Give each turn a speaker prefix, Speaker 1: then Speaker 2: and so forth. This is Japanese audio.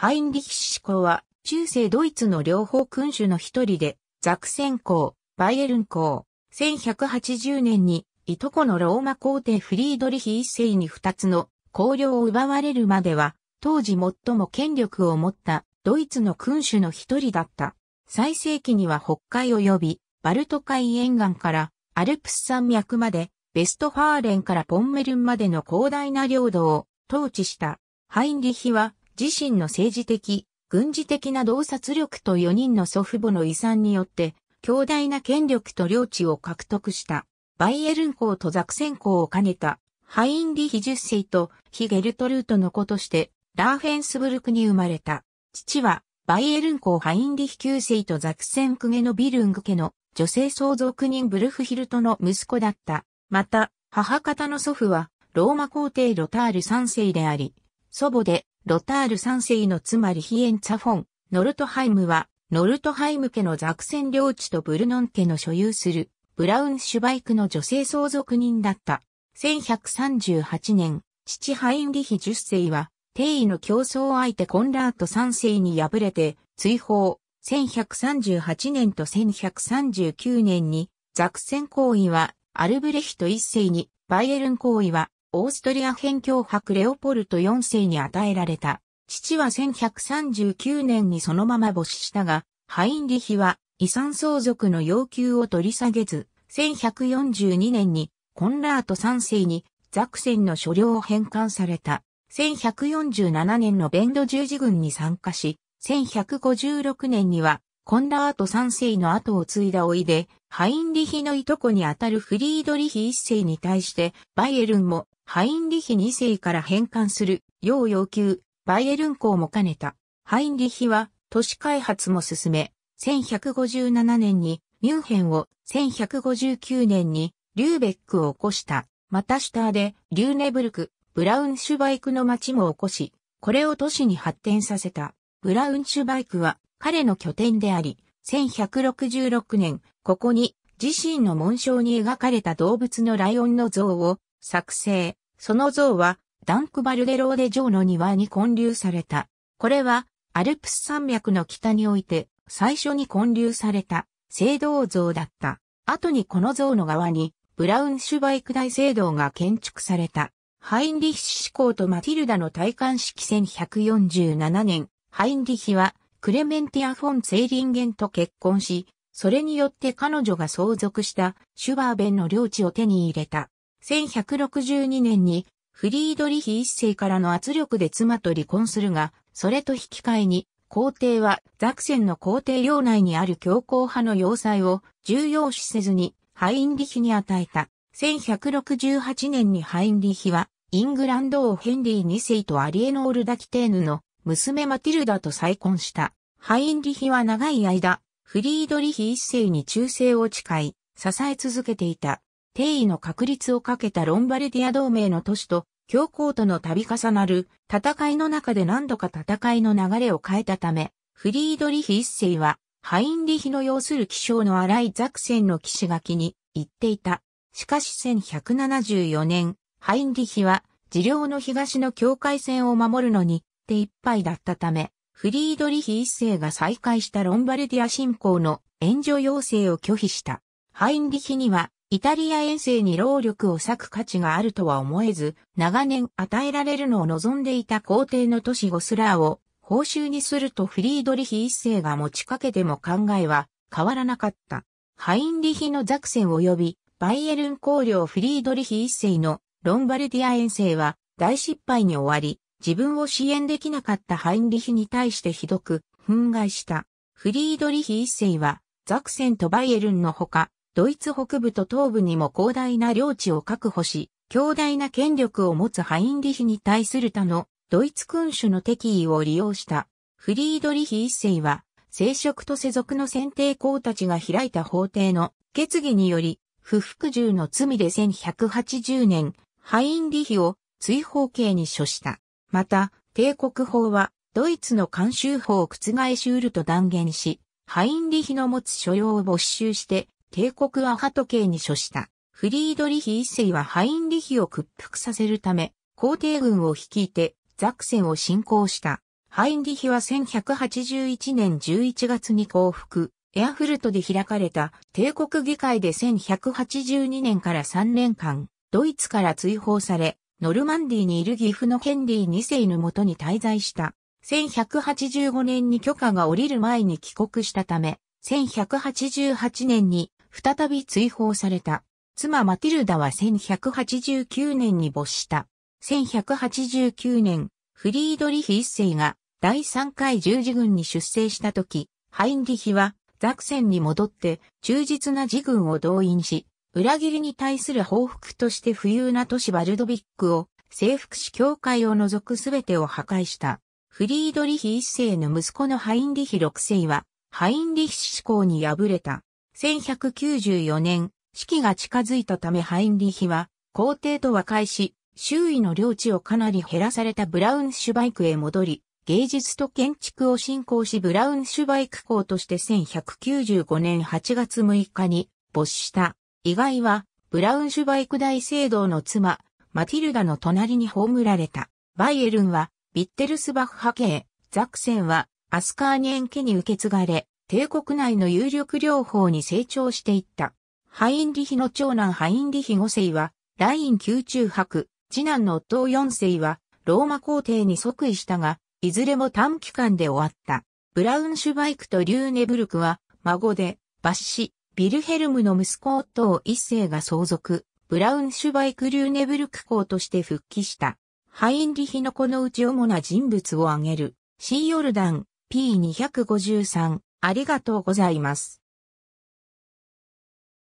Speaker 1: ハインリヒシコは、中世ドイツの両方君主の一人で、ザクセン公、バイエルン公、1180年に、いとこのローマ皇帝フリードリヒ一世に二つの公領を奪われるまでは、当時最も権力を持ったドイツの君主の一人だった。最盛期には北海及び、バルト海沿岸からアルプス山脈まで、ベストファーレンからポンメルンまでの広大な領土を統治した。ハインリヒは自身の政治的、軍事的な洞察力と4人の祖父母の遺産によって、強大な権力と領地を獲得した、バイエルン公とザクセン公を兼ねた、ハインリヒ10世とヒゲルトルートの子として、ラーフェンスブルクに生まれた。父は、バイエルン公ハインリヒ9世とザクセンクゲのビルング家の女性相続人ブルフヒルトの息子だった。また、母方の祖父は、ローマ皇帝ロタール3世であり、祖母で、ロタール三世の妻リヒエンツァフォン、ノルトハイムは、ノルトハイム家のザクセン領地とブルノン家の所有する、ブラウンシュバイクの女性相続人だった。1138年、父ハインリヒ10世は、帝位の競争相手コンラート3世に敗れて、追放。1138年と1139年に、ザクセン行為は、アルブレヒト1世に、バイエルン行為は、オーストリア辺境伯レオポルト4世に与えられた。父は1139年にそのまま母死したが、ハインリヒは遺産相続の要求を取り下げず、1142年にコンラート3世にザクセンの所領を返還された。1147年のベンド十字軍に参加し、1156年には、コンラート三世の後を継いだおいで、ハインリヒのいとこにあたるフリードリヒ一世に対して、バイエルンもハインリヒ2世から返還する要要求、バイエルン公も兼ねた。ハインリヒは都市開発も進め、1157年にミュンヘンを、1159年にリューベックを起こした。また下でリューネブルク、ブラウンシュバイクの町も起こし、これを都市に発展させた。ブラウンシュバイクは彼の拠点であり、1166年、ここに自身の紋章に描かれた動物のライオンの像を作成、その像は、ダンクバルデローデ城の庭に建立された。これは、アルプス山脈の北において、最初に建立された、聖堂像だった。後にこの像の側に、ブラウンシュバイク大聖堂が建築された。ハインリヒシ志向とマティルダの戴冠式1147年、ハインリヒはクレメンティア・フォン・ツェーリンゲンと結婚し、それによって彼女が相続したシュバーベンの領地を手に入れた。1162年にフリードリヒ一世からの圧力で妻と離婚するが、それと引き換えに、皇帝はザクセンの皇帝領内にある強硬派の要塞を重要視せずにハインリヒに与えた。1168年にハインリヒはイングランド王ヘンリー二世とアリエノール・ダキテーヌの娘マティルダと再婚した。ハインリヒは長い間、フリードリヒ一世に忠誠を誓い、支え続けていた。帝位の確立をかけたロンバルディア同盟の都市と教皇との度重なる戦いの中で何度か戦いの流れを変えたため、フリードリヒ一世は、ハインリヒの要する気象の荒いザクセンの騎士が気に行っていた。しかし1174年、ハインリヒは、治療の東の境界線を守るのに、手一杯だったため、フリードリヒ一世が再開したロンバルディア侵攻の援助要請を拒否した。ハインリヒにはイタリア遠征に労力を割く価値があるとは思えず、長年与えられるのを望んでいた皇帝の都市ゴスラーを報酬にするとフリードリヒ一世が持ちかけても考えは変わらなかった。ハインリヒのザクセン及びバイエルン公領フリードリヒ一世のロンバルディア遠征は大失敗に終わり、自分を支援できなかったハインリヒに対してひどく憤慨した。フリードリヒ一世はザクセンとバイエルンのほか、ドイツ北部と東部にも広大な領地を確保し、強大な権力を持つハインリヒに対する他のドイツ君主の敵意を利用したフリードリヒ一世は、聖職と世俗の選定校たちが開いた法廷の決議により、不服従の罪で1180年、ハインリヒを追放刑に処した。また、帝国法は、ドイツの慣習法を覆し得ると断言し、ハインリヒの持つ所要を没収して、帝国アハト系に処した。フリードリヒ一世はハインリヒを屈服させるため、皇帝軍を率いてザクセンを侵攻した。ハインリヒは1181年11月に降伏、エアフルトで開かれた帝国議会で1182年から3年間、ドイツから追放され、ノルマンディにいる岐阜のヘンリー二世のもとに滞在した。1185年に許可が下りる前に帰国したため、1188年に再び追放された。妻マティルダは1189年に没した。1189年、フリードリヒ一世が第3回十字軍に出征した時、ハインリヒはザクセンに戻って忠実な自軍を動員し、裏切りに対する報復として富裕な都市バルドビックを征服し教会を除くすべてを破壊した。フリードリヒ一世の息子のハインリヒ六世は、ハインリヒ志向に敗れた。1194年、四季が近づいたためハインリヒは、皇帝と和解し、周囲の領地をかなり減らされたブラウンシュバイクへ戻り、芸術と建築を進行しブラウンシュバイク校として1195年8月6日に没した。意外は、ブラウンシュバイク大聖堂の妻、マティルダの隣に葬られた。バイエルンは、ビッテルスバッハ系、ザクセンは、アスカーニエン家に受け継がれ、帝国内の有力療法に成長していった。ハインリヒの長男ハインリヒ5世は、ライン宮中博、次男の夫4世は、ローマ皇帝に即位したが、いずれも短期間で終わった。ブラウンシュバイクとリューネブルクは、孫で、抜ッビルヘルムの息子夫を一世が相続、ブラウンシュバイク・リューネブルク公として復帰した。ハインリヒのこのうち主な人物を挙げる。シーヨルダン、P253、ありがとうございます。